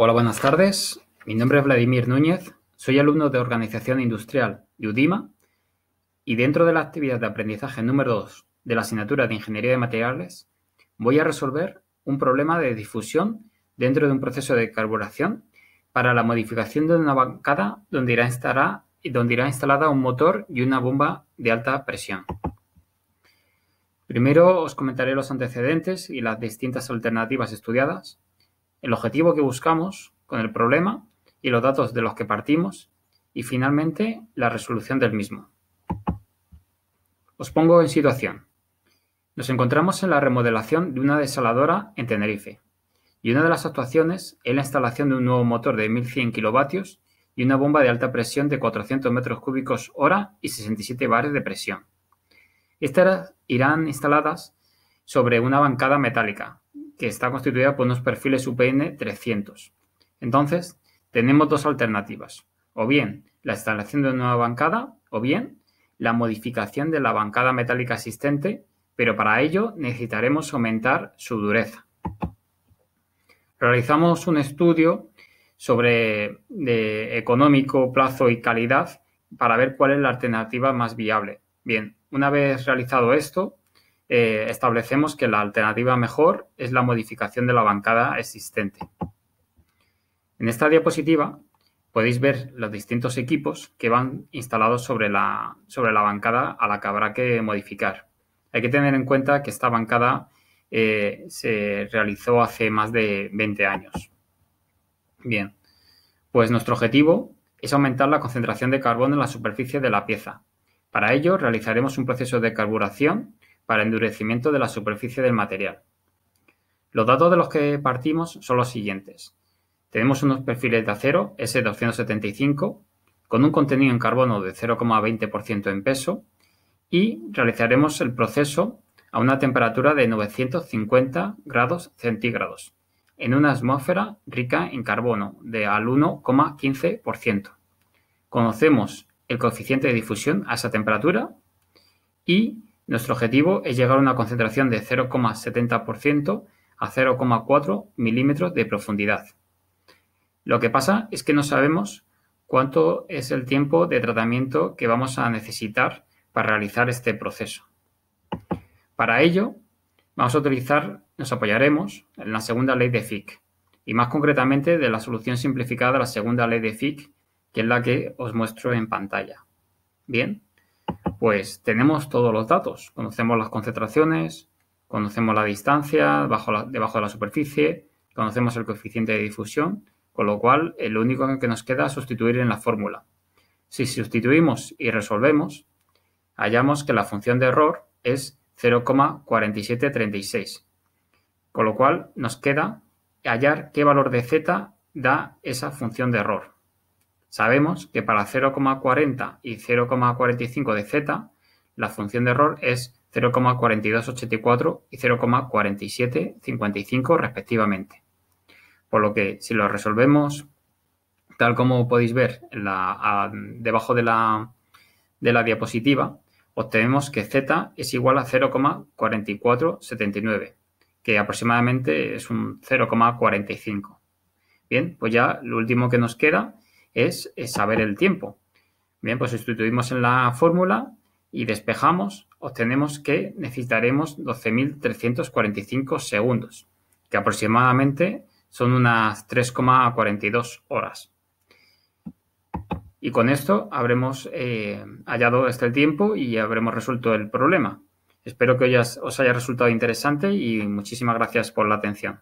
Hola, buenas tardes. Mi nombre es Vladimir Núñez. Soy alumno de Organización Industrial y UDIMA y dentro de la actividad de aprendizaje número 2 de la asignatura de Ingeniería de Materiales voy a resolver un problema de difusión dentro de un proceso de carburación para la modificación de una bancada donde irá, donde irá instalada un motor y una bomba de alta presión. Primero os comentaré los antecedentes y las distintas alternativas estudiadas el objetivo que buscamos con el problema y los datos de los que partimos y finalmente la resolución del mismo. Os pongo en situación. Nos encontramos en la remodelación de una desaladora en Tenerife y una de las actuaciones es la instalación de un nuevo motor de 1100 kilovatios y una bomba de alta presión de 400 metros cúbicos hora y 67 bares de presión. Estas irán instaladas sobre una bancada metálica, que está constituida por unos perfiles UPN 300. Entonces, tenemos dos alternativas, o bien la instalación de una nueva bancada, o bien la modificación de la bancada metálica existente, pero para ello necesitaremos aumentar su dureza. Realizamos un estudio sobre económico, plazo y calidad para ver cuál es la alternativa más viable. Bien, una vez realizado esto, eh, establecemos que la alternativa mejor es la modificación de la bancada existente. En esta diapositiva podéis ver los distintos equipos que van instalados sobre la, sobre la bancada a la que habrá que modificar. Hay que tener en cuenta que esta bancada eh, se realizó hace más de 20 años. Bien, pues nuestro objetivo es aumentar la concentración de carbón en la superficie de la pieza. Para ello realizaremos un proceso de carburación para endurecimiento de la superficie del material. Los datos de los que partimos son los siguientes. Tenemos unos perfiles de acero S275 con un contenido en carbono de 0,20% en peso y realizaremos el proceso a una temperatura de 950 grados centígrados en una atmósfera rica en carbono de al 1,15%. Conocemos el coeficiente de difusión a esa temperatura y nuestro objetivo es llegar a una concentración de 0,70% a 0,4 milímetros de profundidad. Lo que pasa es que no sabemos cuánto es el tiempo de tratamiento que vamos a necesitar para realizar este proceso. Para ello, vamos a utilizar, nos apoyaremos en la segunda ley de Fick y más concretamente de la solución simplificada de la segunda ley de Fick, que es la que os muestro en pantalla. Bien, pues tenemos todos los datos, conocemos las concentraciones, conocemos la distancia bajo debajo de la superficie, conocemos el coeficiente de difusión, con lo cual el lo único que nos queda es sustituir en la fórmula. Si sustituimos y resolvemos, hallamos que la función de error es 0,4736, con lo cual nos queda hallar qué valor de z da esa función de error. Sabemos que para 0,40 y 0,45 de z, la función de error es 0,4284 y 0,4755 respectivamente. Por lo que si lo resolvemos, tal como podéis ver debajo de la, de la diapositiva, obtenemos que z es igual a 0,4479, que aproximadamente es un 0,45. Bien, pues ya lo último que nos queda es, saber el tiempo. Bien, pues sustituimos en la fórmula y despejamos, obtenemos que necesitaremos 12.345 segundos, que aproximadamente son unas 3,42 horas. Y con esto habremos eh, hallado este tiempo y habremos resuelto el problema. Espero que os haya resultado interesante y muchísimas gracias por la atención.